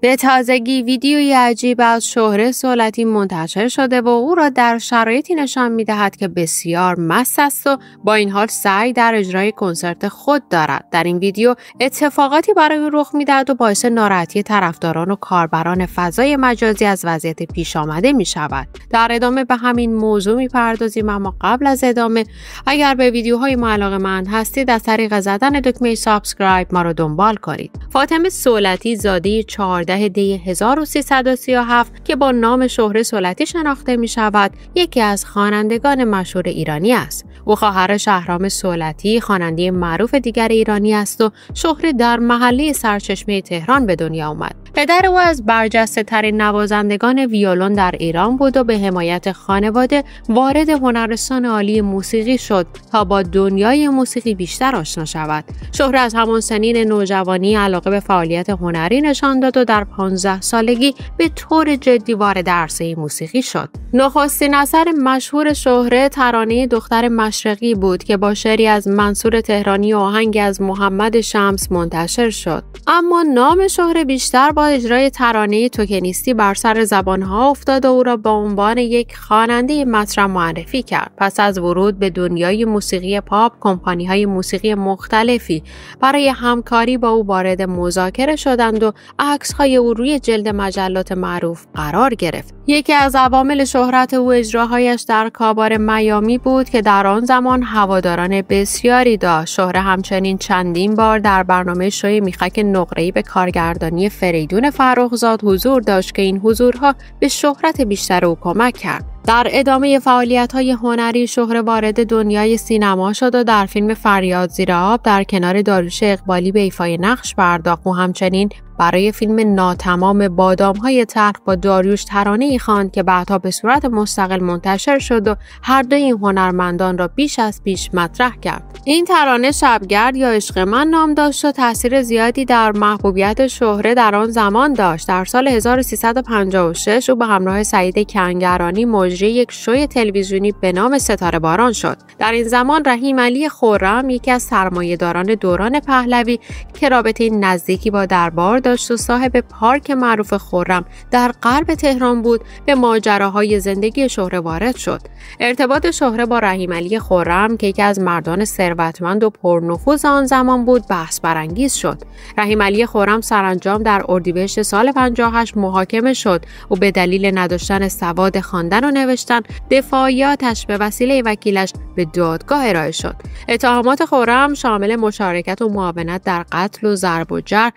به تازگی ویدیوی عجیب از شهره سولتی منتشر شده و او را در شرایطی نشان می دهد که بسیار مست است و با این حال سعی در اجرای کنسرت خود دارد. در این ویدیو اتفاقاتی برای او رخ می دهد و باعث ناراحتی طرفداران و کاربران فضای مجازی از وضعیت پیش آمده می شود. در ادامه به همین موضوع می پردازیم اما قبل از ادامه اگر به ویدیوهای ما علاقه مند هستید از طریق زدن دکمه سابسکرایب ما را دنبال کنید. فاطمه سولتی زاده 18 دی 1337 که با نام شهره سلطی شناخته می شود یکی از خوانندگان مشهور ایرانی است او خواهر شهرام سولتی خواننده معروف دیگر ایرانی است و شهره در محله سرچشمه تهران به دنیا آمد پدر او از برجسته ترین نوازندگان ویولون در ایران بود و به حمایت خانواده وارد هنرستان عالی موسیقی شد تا با دنیای موسیقی بیشتر آشنا شود. شهر از همان سنین نوجوانی علاقه به فعالیت هنری نشان داد و در 15 سالگی به طور جدی وارد عرصه موسیقی شد. نخستین اثر مشهور شهره ترانه دختر مشرقی بود که با شعری از منصور تهرانی و آهنگ از محمد شمس منتشر شد. اما نام شهره بیشتر با اجرای ترانه توکنیستی بر سر زبانها افتاد و او را به عنوان یک خواننده مطرح معرفی کرد پس از ورود به دنیای موسیقی پاپ کمپانی های موسیقی مختلفی برای همکاری با او وارد مذاکره شدند و عکس های او روی جلد مجلات معروف قرار گرفت یکی از عوامل شهرت او اجراهایش در کابار میامی بود که در آن زمان هواداران بسیاری داشت شهره همچنین چندین بار در برنامه شوی میخک نقرهای به کارگردانی فریدون فرخزاد حضور داشت که این حضورها به شهرت بیشتر او کمک کرد در ادامه فعالیت های هنری شهر وارد دنیای سینما شد و در فیلم فریاد زیر آب در کنار داروش اقبالی به ایفای نقش پرداخت و همچنین برای فیلم ناتمام بادام های تلخ با داریوش ترانه ای خواند که بعدها به صورت مستقل منتشر شد و هر دو این هنرمندان را بیش از پیش مطرح کرد این ترانه شبگرد یا عشق من نام داشت و تاثیر زیادی در محبوبیت شهره در آن زمان داشت در سال 1356 او به همراه سعید کنگرانی مجری یک شوی تلویزیونی به نام ستاره باران شد در این زمان رحیم علی خورم یکی از سرمایهداران دوران پهلوی که رابطه نزدیکی با دربار داشت و صاحب پارک معروف خورم در غرب تهران بود به ماجراهای زندگی شهره وارد شد ارتباط شهره با رحیم علی خورم که یکی از مردان ثروتمند و پرنفوذ آن زمان بود بحث برانگیز شد رحیم علی خورم سرانجام در اردیبهشت سال 58 محاکمه شد و به دلیل نداشتن سواد خواندن و نوشتن دفاعیاتش به وسیله وکیلش به دادگاه ارائه شد اتهامات خورم شامل مشارکت و معاونت در قتل و ضرب و جر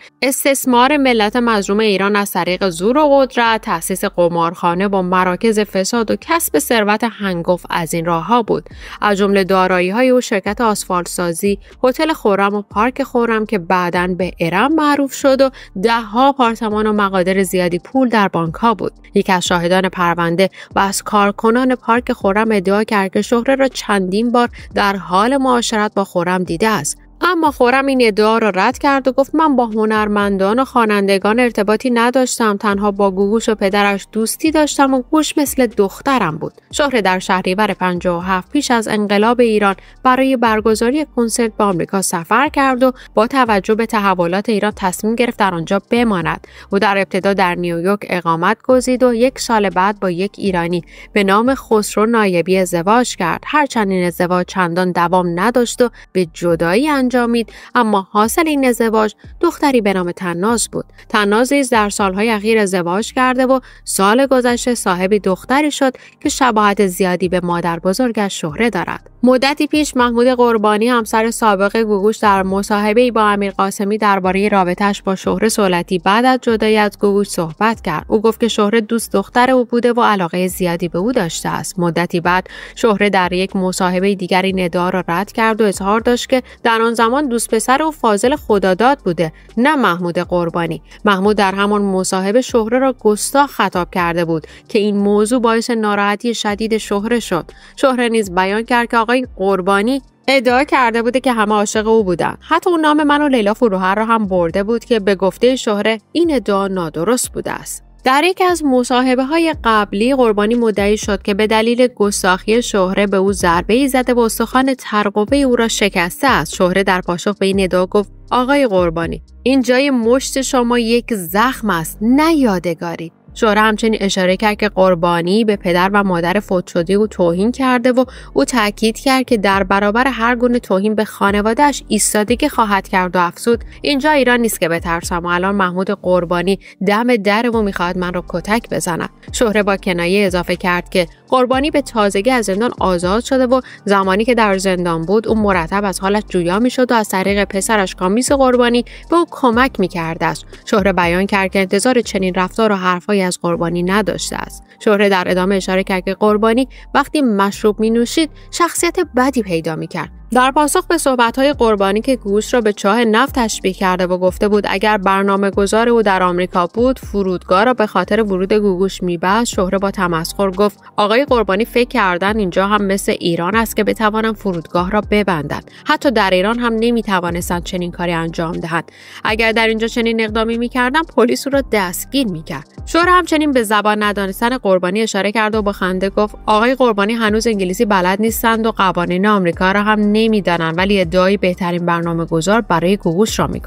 مار ملت مظلوم ایران از طریق زور و قدرت تأسیس قمارخانه با مراکز فساد و کسب ثروت هنگفت از این راهها بود از جمله های او شرکت آسفالتسازی هتل خورم و پارک خورم که بعدا به ارم معروف شد و دهها آپارتمان و مقادر زیادی پول در بانکها بود یکی از شاهدان پرونده و از کارکنان پارک خورم ادعا کرد که شهره را چندین بار در حال معاشرت با خورم دیده است اما خورم این ادعا را رد کرد و گفت من با هنرمندان و خوانندگان ارتباطی نداشتم تنها با گوگوش و پدرش دوستی داشتم و گوش مثل دخترم بود شهر در شهریور 57 پیش از انقلاب ایران برای برگزاری کنسرت با آمریکا سفر کرد و با توجه به تحولات ایران تصمیم گرفت در آنجا بماند او در ابتدا در نیویورک اقامت گزید و یک سال بعد با یک ایرانی به نام خسرو نایبی ازدواج کرد هرچند این ازدواج چندان دوام نداشت و به جدایی انجام انجامید اما حاصل این ازدواج دختری به نام تناز بود تناز نیز در سالهای اخیر ازدواج کرده و سال گذشته صاحب دختری شد که شباهت زیادی به مادر بزرگش شهره دارد مدتی پیش محمود قربانی همسر سابق گوگوش در مصاحبه با امیر قاسمی درباره رابطهش با شهره سولتی بعد از جدایی از گوگوش صحبت کرد او گفت که شهره دوست دختر او بوده و علاقه زیادی به او داشته است مدتی بعد شهره در یک مصاحبه دیگری ندار را رد کرد و اظهار داشت که در آن زمان دوست پسر او فاضل خداداد بوده نه محمود قربانی محمود در همان مصاحبه شهره را گستاخ خطاب کرده بود که این موضوع باعث ناراحتی شدید شهره شد شهره نیز بیان کرد که آقای قربانی ادعا کرده بوده که همه عاشق او بودن حتی اون نام من و لیلا فروهر را هم برده بود که به گفته شهره این ادعا نادرست بوده است در یکی از مصاحبه های قبلی قربانی مدعی شد که به دلیل گستاخی شهره به او ضربه ای زده و استخوان ترقبه او را شکسته است شهره در پاسخ به این ادعا گفت آقای قربانی این جای مشت شما یک زخم است نه یادگاری شوهر همچنین اشاره کرد که قربانی به پدر و مادر فوت شده او توهین کرده و او تاکید کرد که در برابر هر گونه توهین به خانوادهش ایستادگی خواهد کرد و افزود اینجا ایران نیست که بترسم و الان محمود قربانی دم در و میخواهد من رو کتک بزند شهره با کنایه اضافه کرد که قربانی به تازگی از زندان آزاد شده و زمانی که در زندان بود او مرتب از حالش جویا میشد و از طریق پسرش کامیس قربانی به او کمک میکرد است شهره بیان کرد که انتظار چنین رفتار و حرفهایی از قربانی نداشته است شهره در ادامه اشاره کرد که قربانی وقتی مشروب می نوشید شخصیت بدی پیدا میکرد. در پاسخ به صحبت‌های قربانی که گوش را به چاه نفت تشبیه کرده و گفته بود اگر برنامه گذار او در آمریکا بود فرودگاه را به خاطر ورود گوگوش میبست شهره با تمسخر گفت آقای قربانی فکر کردن اینجا هم مثل ایران است که بتوانند فرودگاه را ببندند حتی در ایران هم نمیتوانستند چنین کاری انجام دهند اگر در اینجا چنین اقدامی میکردند پلیس او را دستگیر میکرد شهره همچنین به زبان ندانستن قربانی اشاره کرد و با خنده گفت آقای قربانی هنوز انگلیسی بلد نیستند و قوانین آمریکا را هم نمی نمیدانند ولی ادعای بهترین برنامه گذار برای گوگوش را می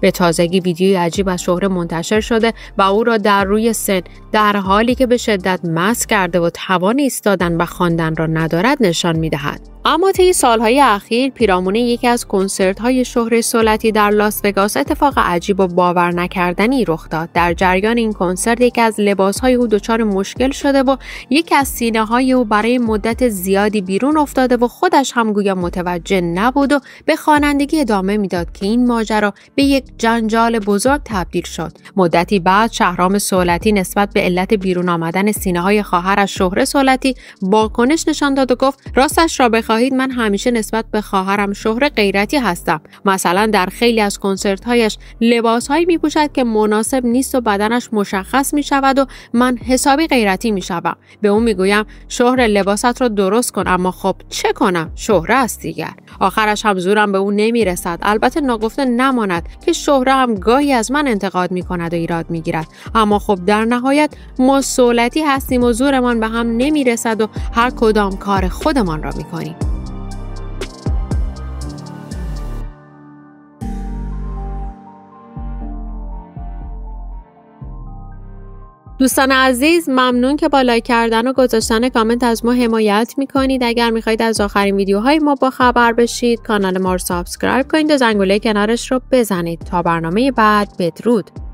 به تازگی ویدیوی عجیب از شهره منتشر شده و او را در روی سن در حالی که به شدت مس کرده و توان ایستادن و خواندن را ندارد نشان می دهد. اما طی سالهای اخیر پیرامون یکی از کنسرت های شهر سلطی در لاس وگاس اتفاق عجیب و باور نکردنی رخ داد در جریان این کنسرت یکی از لباس های او دچار مشکل شده و یکی از سینه های او برای مدت زیادی بیرون افتاده و خودش هم گویا متوجه متوجه نبود و به خوانندگی ادامه میداد که این ماجرا به یک جنجال بزرگ تبدیل شد مدتی بعد شهرام سولتی نسبت به علت بیرون آمدن سینه های خواهرش شهره سولتی واکنش نشان داد و گفت راستش را بخواهید من همیشه نسبت به خواهرم شهره غیرتی هستم مثلا در خیلی از کنسرت هایش لباس هایی می پوشد که مناسب نیست و بدنش مشخص می شود و من حسابی غیرتی می شوم به اون میگویم شهره لباست را درست کن اما خب چه کنم شهره است آخرش هم زورم به او نمیرسد البته ناگفته نماند که شهره هم گاهی از من انتقاد می کند و ایراد میگیرد اما خب در نهایت ما سولتی هستیم و زورمان به هم نمیرسد و هر کدام کار خودمان را میکنیم دوستان عزیز ممنون که با لایک کردن و گذاشتن کامنت از ما حمایت میکنید اگر میخواهید از آخرین ویدیوهای ما با خبر بشید کانال ما رو سابسکرایب کنید و زنگوله کنارش رو بزنید تا برنامه بعد بدرود